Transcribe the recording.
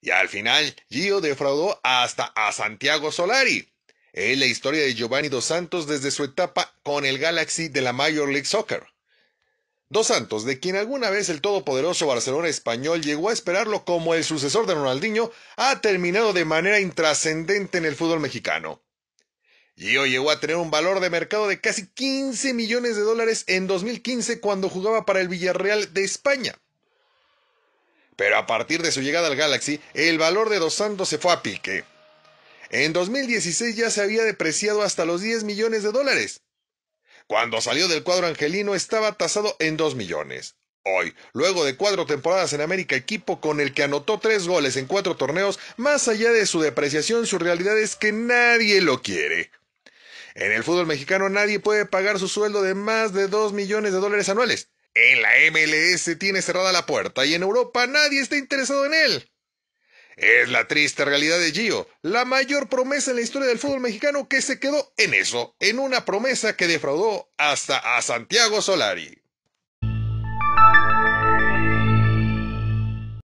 Y al final, Gio defraudó hasta a Santiago Solari. Es la historia de Giovanni Dos Santos desde su etapa con el Galaxy de la Major League Soccer. Dos Santos, de quien alguna vez el todopoderoso Barcelona español llegó a esperarlo como el sucesor de Ronaldinho, ha terminado de manera intrascendente en el fútbol mexicano. Gio llegó a tener un valor de mercado de casi 15 millones de dólares en 2015 cuando jugaba para el Villarreal de España pero a partir de su llegada al Galaxy, el valor de Dos Santos se fue a pique. En 2016 ya se había depreciado hasta los 10 millones de dólares. Cuando salió del cuadro angelino estaba tasado en 2 millones. Hoy, luego de cuatro temporadas en América, equipo con el que anotó tres goles en cuatro torneos, más allá de su depreciación, su realidad es que nadie lo quiere. En el fútbol mexicano nadie puede pagar su sueldo de más de 2 millones de dólares anuales. En la MLS tiene cerrada la puerta y en Europa nadie está interesado en él. Es la triste realidad de Gio, la mayor promesa en la historia del fútbol mexicano que se quedó en eso, en una promesa que defraudó hasta a Santiago Solari.